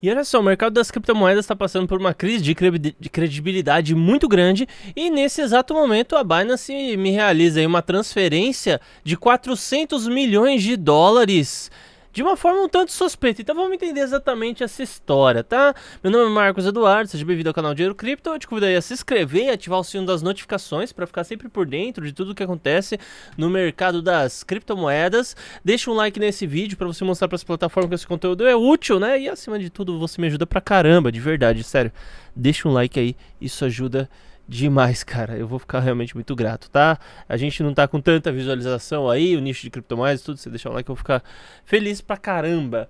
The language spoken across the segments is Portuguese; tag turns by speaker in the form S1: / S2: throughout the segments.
S1: E olha só, o mercado das criptomoedas está passando por uma crise de, de credibilidade muito grande e nesse exato momento a Binance me realiza uma transferência de 400 milhões de dólares de uma forma um tanto suspeita. Então vamos entender exatamente essa história, tá? Meu nome é Marcos Eduardo, seja bem-vindo ao canal Dinheiro Cripto. Eu te convido aí a se inscrever e ativar o sino das notificações para ficar sempre por dentro de tudo que acontece no mercado das criptomoedas. Deixa um like nesse vídeo para você mostrar para as plataformas que esse conteúdo é útil, né? E acima de tudo, você me ajuda pra caramba, de verdade, sério. Deixa um like aí, isso ajuda demais, cara. Eu vou ficar realmente muito grato, tá? A gente não tá com tanta visualização aí, o nicho de criptomais, tudo, você deixar um like, eu vou ficar feliz pra caramba.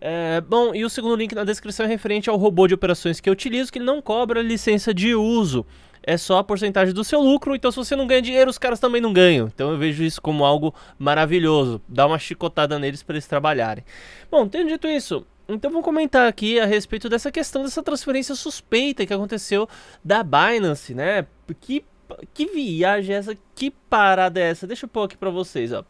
S1: É, bom, e o segundo link na descrição é referente ao robô de operações que eu utilizo, que não cobra licença de uso. É só a porcentagem do seu lucro, então se você não ganha dinheiro, os caras também não ganham. Então eu vejo isso como algo maravilhoso. Dá uma chicotada neles para eles trabalharem. Bom, tendo dito isso, então vou comentar aqui a respeito dessa questão dessa transferência suspeita que aconteceu da Binance, né? Que, que viagem é essa? Que parada é essa? Deixa eu pôr aqui para vocês, ó.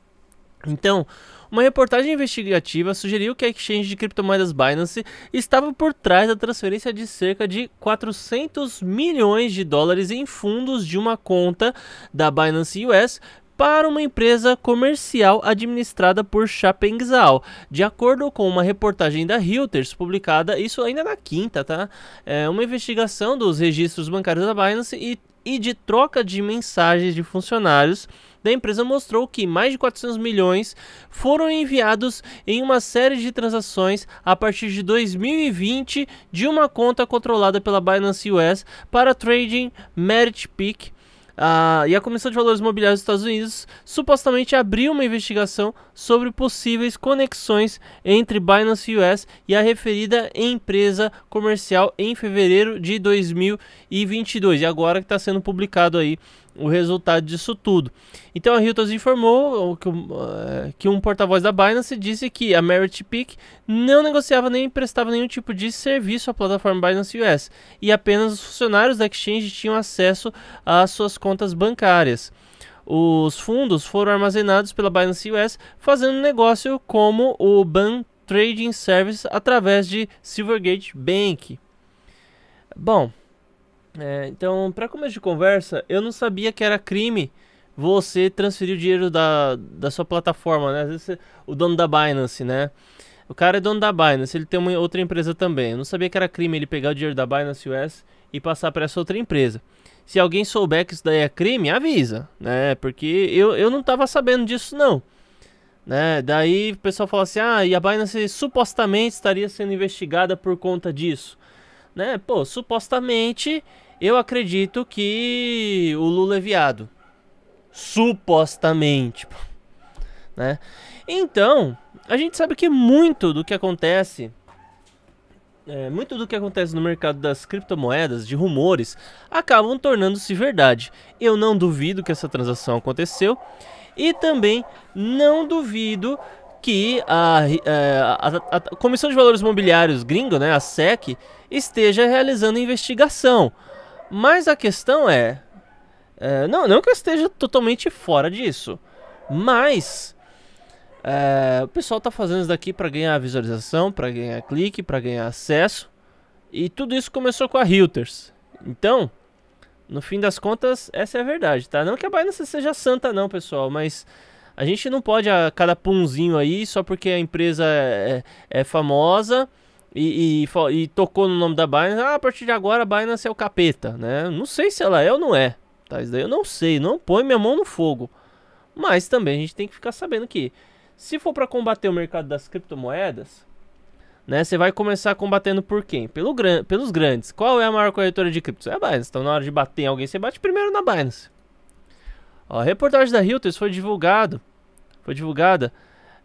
S1: Então, uma reportagem investigativa sugeriu que a exchange de criptomoedas Binance estava por trás da transferência de cerca de 400 milhões de dólares em fundos de uma conta da Binance US para uma empresa comercial administrada por Chapengzal. De acordo com uma reportagem da Reuters publicada, isso ainda na quinta, tá? É uma investigação dos registros bancários da Binance e, e de troca de mensagens de funcionários da empresa mostrou que mais de 400 milhões foram enviados em uma série de transações a partir de 2020 de uma conta controlada pela Binance US para trading Merit Peak Uh, e a Comissão de Valores Imobiliários dos Estados Unidos supostamente abriu uma investigação sobre possíveis conexões entre Binance US e a referida empresa comercial em fevereiro de 2022. E agora que está sendo publicado aí o resultado disso tudo. Então a Reuters informou que, eh, que um porta-voz da Binance disse que a Merit Peak não negociava nem prestava nenhum tipo de serviço à plataforma Binance US e apenas os funcionários da exchange tinham acesso às suas contas bancárias. Os fundos foram armazenados pela Binance US, fazendo negócio como o Ban Trading Service através de Silvergate Bank. Bom, é, então, para começo de conversa, eu não sabia que era crime você transferir o dinheiro da, da sua plataforma, né? Às vezes você, o dono da Binance, né? O cara é dono da Binance, ele tem uma outra empresa também. Eu não sabia que era crime ele pegar o dinheiro da Binance US e passar para essa outra empresa. Se alguém souber que isso daí é crime, avisa, né? Porque eu, eu não tava sabendo disso, não. Né? Daí o pessoal fala assim: ah, e a Binance supostamente estaria sendo investigada por conta disso. Né? Pô, supostamente eu acredito que o Lula é viado. Supostamente. Né? Então, a gente sabe que muito do que acontece. É, muito do que acontece no mercado das criptomoedas, de rumores, acabam tornando-se verdade. Eu não duvido que essa transação aconteceu. E também não duvido que a, é, a, a, a Comissão de Valores Mobiliários gringo, né, a SEC, esteja realizando investigação mas a questão é, é não, não que eu esteja totalmente fora disso, mas é, o pessoal está fazendo isso daqui para ganhar visualização, para ganhar clique, para ganhar acesso. E tudo isso começou com a Reuters. Então, no fim das contas, essa é a verdade, tá? Não que a Binance seja santa não, pessoal, mas a gente não pode a cada punzinho aí só porque a empresa é, é, é famosa e, e, e, tocou no nome da Binance, ah, a partir de agora a Binance é o capeta, né? Não sei se ela é ou não é, tá? Isso daí eu não sei, não põe minha mão no fogo. Mas também a gente tem que ficar sabendo que se for para combater o mercado das criptomoedas, né, você vai começar combatendo por quem? Pelo gran pelos grandes. Qual é a maior corretora de criptos? É a Binance. Então na hora de bater em alguém, você bate primeiro na Binance. Ó, a reportagem da Reuters foi divulgado, foi divulgada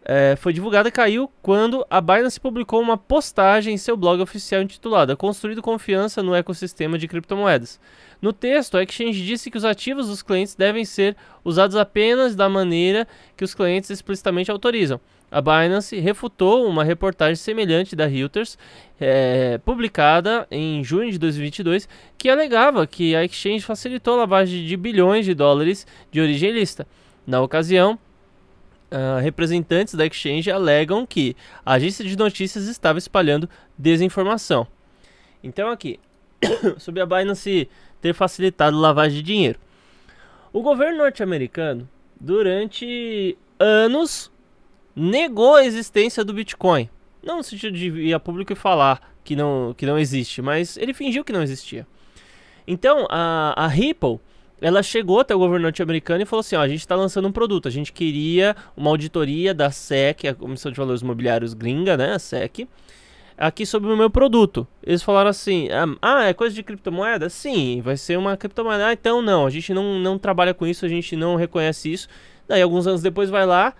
S1: é, foi divulgada e caiu quando a Binance publicou uma postagem em seu blog oficial intitulada Construindo Confiança no Ecossistema de Criptomoedas. No texto, a exchange disse que os ativos dos clientes devem ser usados apenas da maneira que os clientes explicitamente autorizam. A Binance refutou uma reportagem semelhante da Reuters, é, publicada em junho de 2022, que alegava que a exchange facilitou a lavagem de bilhões de dólares de origem lista. Na ocasião, Uh, representantes da Exchange alegam que a agência de notícias estava espalhando desinformação. Então, aqui, sobre a Binance ter facilitado lavagem de dinheiro. O governo norte-americano, durante anos, negou a existência do Bitcoin. Não no sentido de ir a público e falar que não, que não existe, mas ele fingiu que não existia. Então, a, a Ripple ela chegou até o governante americano e falou assim: ó, a gente está lançando um produto, a gente queria uma auditoria da SEC, a Comissão de Valores Imobiliários Gringa, né, a SEC, aqui sobre o meu produto. Eles falaram assim: ah, ah, é coisa de criptomoeda? Sim, vai ser uma criptomoeda. Ah, então não, a gente não, não trabalha com isso, a gente não reconhece isso. Daí, alguns anos depois, vai lá,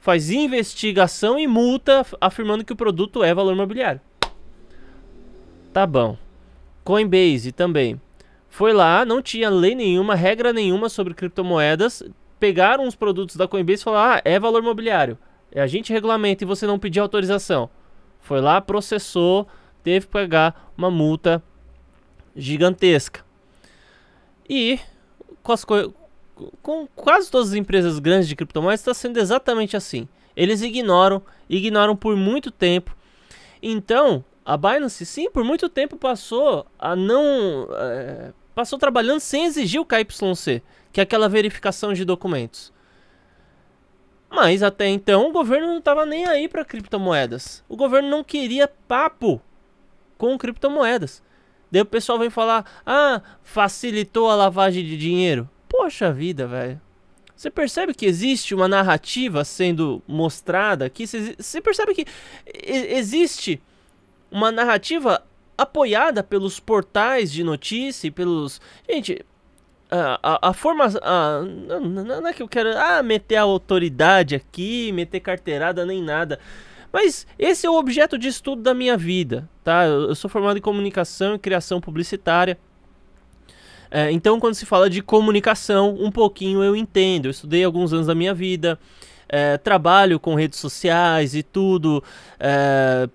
S1: faz investigação e multa, afirmando que o produto é valor imobiliário. Tá bom. Coinbase também foi lá, não tinha lei nenhuma, regra nenhuma sobre criptomoedas, pegaram os produtos da Coinbase e falaram: ah, é valor mobiliário. É, a gente regulamenta e você não pediu autorização. Foi lá, processou, teve que pagar uma multa gigantesca. E com, as com quase todas as empresas grandes de criptomoedas está sendo exatamente assim. Eles ignoram, ignoram por muito tempo. Então, a Binance, sim, por muito tempo passou a não. É, passou trabalhando sem exigir o KYC, que é aquela verificação de documentos. Mas até então o governo não estava nem aí para criptomoedas. O governo não queria papo com criptomoedas. Daí o pessoal vem falar: ah, facilitou a lavagem de dinheiro. Poxa vida, velho. Você percebe que existe uma narrativa sendo mostrada aqui? Você percebe que existe uma narrativa apoiada pelos portais de notícia e pelos. Gente, a, a, a forma. A, não, não, é que eu quero ah, meter a autoridade aqui, meter carteirada nem nada. Mas esse é o objeto de estudo da minha vida, tá? Eu, eu sou formado em comunicação e criação publicitária. É, então, quando se fala de comunicação, um pouquinho eu entendo. Eu estudei alguns anos da minha vida, é, trabalho com redes sociais e tudo. É,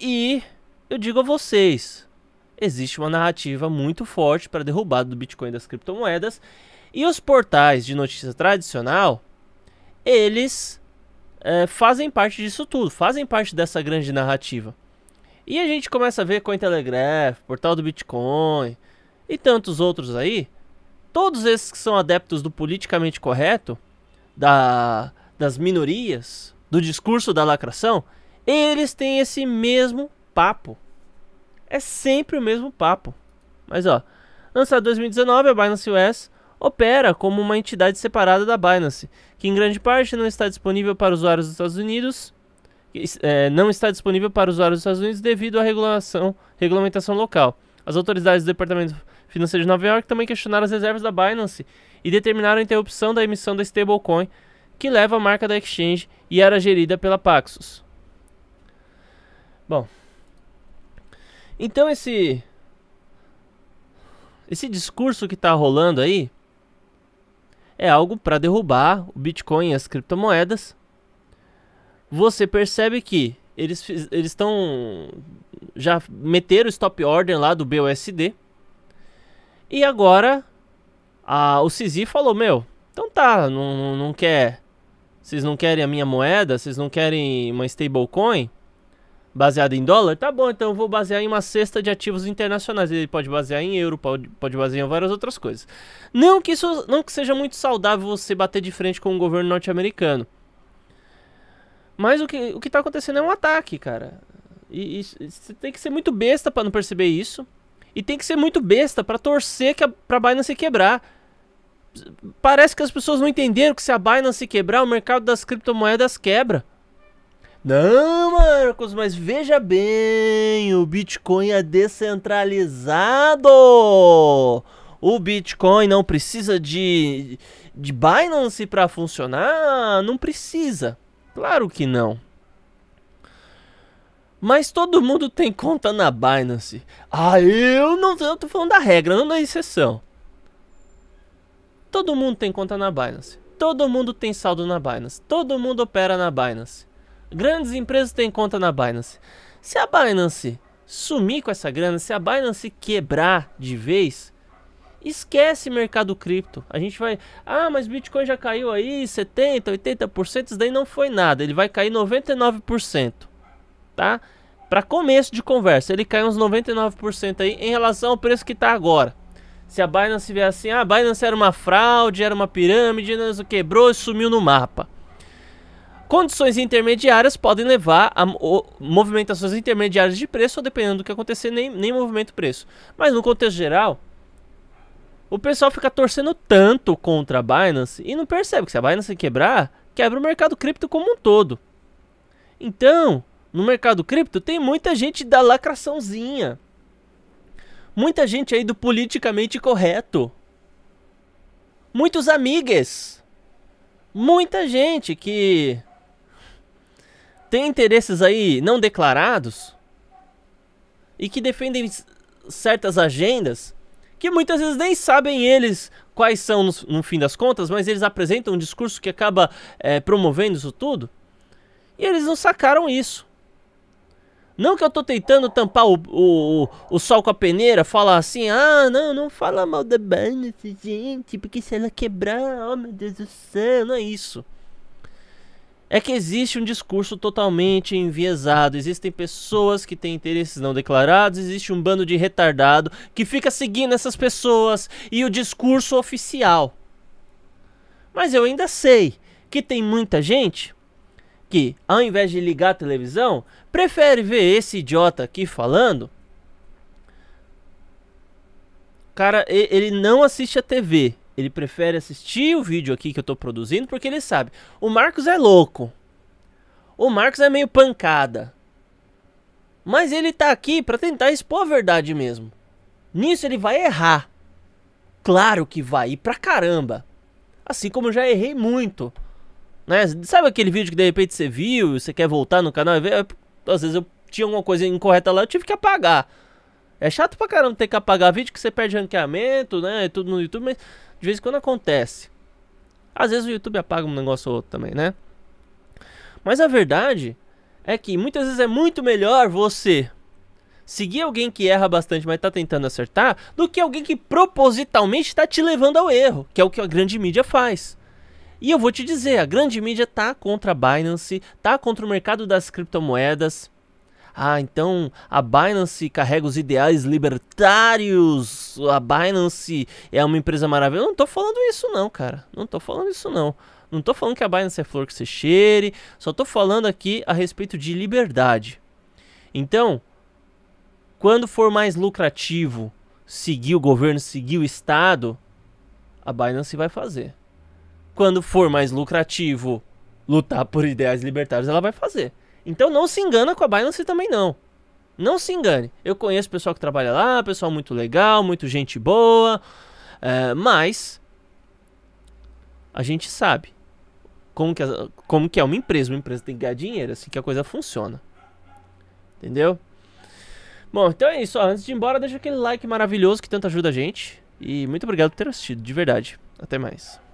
S1: e eu digo a vocês, existe uma narrativa muito forte para derrubada do Bitcoin e das criptomoedas e os portais de notícia tradicional, eles é, fazem parte disso tudo, fazem parte dessa grande narrativa. E a gente começa a ver Cointelegraph, Portal do Bitcoin e tantos outros aí, todos esses que são adeptos do politicamente correto, da, das minorias, do discurso da lacração, eles têm esse mesmo papo. É sempre o mesmo papo. Mas ó, lançado em 2019, a Binance US opera como uma entidade separada da Binance, que em grande parte não está disponível para usuários dos Estados Unidos, é, não está disponível para usuários dos Estados Unidos devido à regulação, regulamentação local. As autoridades do Departamento Financeiro de Nova York também questionaram as reservas da Binance e determinaram a interrupção da emissão da stablecoin, que leva a marca da exchange e era gerida pela Paxos. Bom, então esse esse discurso que está rolando aí é algo para derrubar o Bitcoin e as criptomoedas. Você percebe que eles eles estão já meteram o stop order lá do BUSD. E agora a, o CZ falou: "Meu, então tá, não, não quer vocês não querem a minha moeda, vocês não querem uma stablecoin?" baseado em dólar? Tá bom, então eu vou basear em uma cesta de ativos internacionais. Ele pode basear em euro, pode, pode basear em várias outras coisas. Não que isso não que seja muito saudável você bater de frente com o governo norte-americano. Mas o que, o que tá acontecendo é um ataque, cara. E, você tem que ser muito besta para não perceber isso. E tem que ser muito besta para torcer que a, pra Binance quebrar. Parece que as pessoas não entenderam que se a Binance quebrar, o mercado das criptomoedas quebra. Não, Marcos, mas veja bem, o Bitcoin é descentralizado. O Bitcoin não precisa de, de Binance para funcionar? Não precisa. Claro que não. Mas todo mundo tem conta na Binance. Ah, eu não eu tô falando da regra, não da exceção. Todo mundo tem conta na Binance. Todo mundo tem saldo na Binance. Todo mundo opera na Binance grandes empresas têm conta na Binance. Se a Binance sumir com essa grana, se a Binance quebrar de vez, esquece mercado cripto. A gente vai, ah, mas Bitcoin já caiu aí 70, 80%, isso daí não foi nada, ele vai cair 99%, tá? Para começo de conversa, ele caiu uns 99% aí em relação ao preço que tá agora. Se a Binance vier assim, ah, a Binance era uma fraude, era uma pirâmide, não quebrou e sumiu no mapa. Condições intermediárias podem levar a movimentações intermediárias de preço, ou dependendo do que acontecer, nem, nem movimento preço. Mas no contexto geral, o pessoal fica torcendo tanto contra a Binance e não percebe que se a Binance quebrar, quebra o mercado cripto como um todo. Então, no mercado cripto tem muita gente da lacraçãozinha. Muita gente aí do politicamente correto. Muitos amigues. Muita gente que tem interesses aí não declarados e que defendem certas agendas que muitas vezes nem sabem eles quais são no, no fim das contas, mas eles apresentam um discurso que acaba é, promovendo isso tudo. E eles não sacaram isso. Não que eu tô tentando tampar o, o, o, sol com a peneira, falar assim, ah, não, não fala mal da banda, gente, porque se ela quebrar, oh meu Deus do céu, não é isso é que existe um discurso totalmente enviesado. Existem pessoas que têm interesses não declarados, existe um bando de retardado que fica seguindo essas pessoas e o discurso oficial. Mas eu ainda sei que tem muita gente que, ao invés de ligar a televisão, prefere ver esse idiota aqui falando. Cara, ele não assiste a TV. Ele prefere assistir o vídeo aqui que eu tô produzindo porque ele sabe. O Marcos é louco. O Marcos é meio pancada. Mas ele tá aqui para tentar expor a verdade mesmo. Nisso ele vai errar. Claro que vai, e pra caramba. Assim como eu já errei muito. Né? Sabe aquele vídeo que de repente você viu, você quer voltar no canal e ver? É, às vezes eu tinha alguma coisa incorreta lá, eu tive que apagar. É chato pra caramba ter que apagar vídeo que você perde ranqueamento, né? E tudo no YouTube, mas de vez em quando acontece. Às vezes o YouTube apaga um negócio ou outro também, né? Mas a verdade é que muitas vezes é muito melhor você seguir alguém que erra bastante, mas tá tentando acertar, do que alguém que propositalmente está te levando ao erro, que é o que a grande mídia faz. E eu vou te dizer, a grande mídia tá contra a Binance, tá contra o mercado das criptomoedas, ah, então a Binance carrega os ideais libertários. A Binance é uma empresa maravilhosa. Eu não tô falando isso não, cara. Não tô falando isso não. Não tô falando que a Binance é flor que você cheire. Só tô falando aqui a respeito de liberdade. Então, quando for mais lucrativo seguir o governo, seguir o Estado, a Binance vai fazer. Quando for mais lucrativo lutar por ideais libertários, ela vai fazer. Então não se engana com a Binance também não. Não se engane. Eu conheço pessoal que trabalha lá, pessoal muito legal, muito gente boa, é, mas a gente sabe como que, como que é uma empresa. Uma empresa tem que ganhar dinheiro, assim que a coisa funciona. Entendeu? Bom, então é isso. Ó. Antes de ir embora, deixa aquele like maravilhoso que tanto ajuda a gente. E muito obrigado por ter assistido, de verdade. Até mais.